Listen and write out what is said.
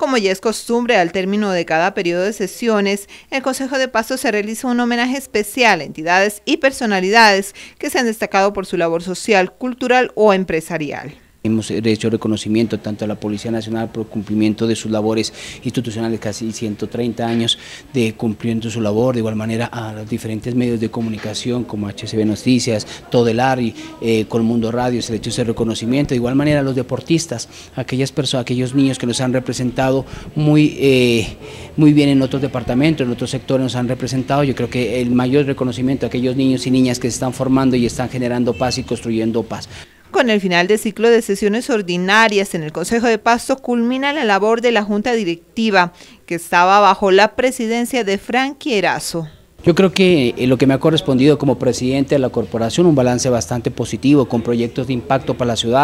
Como ya es costumbre al término de cada periodo de sesiones, el Consejo de Paso se realiza un homenaje especial a entidades y personalidades que se han destacado por su labor social, cultural o empresarial. Hemos hecho reconocimiento tanto a la Policía Nacional por cumplimiento de sus labores institucionales, casi 130 años de cumpliendo su labor, de igual manera a los diferentes medios de comunicación como HCB Noticias, todo el eh, ARI, Colmundo Radio, se le hecho ese reconocimiento, de igual manera a los deportistas, aquellas personas, aquellos niños que nos han representado muy, eh, muy bien en otros departamentos, en otros sectores nos han representado, yo creo que el mayor reconocimiento a aquellos niños y niñas que se están formando y están generando paz y construyendo paz. Con el final del ciclo de sesiones ordinarias en el Consejo de Pasto culmina la labor de la Junta Directiva, que estaba bajo la presidencia de Frank Erazo. Yo creo que eh, lo que me ha correspondido como presidente de la corporación, un balance bastante positivo, con proyectos de impacto para la ciudad.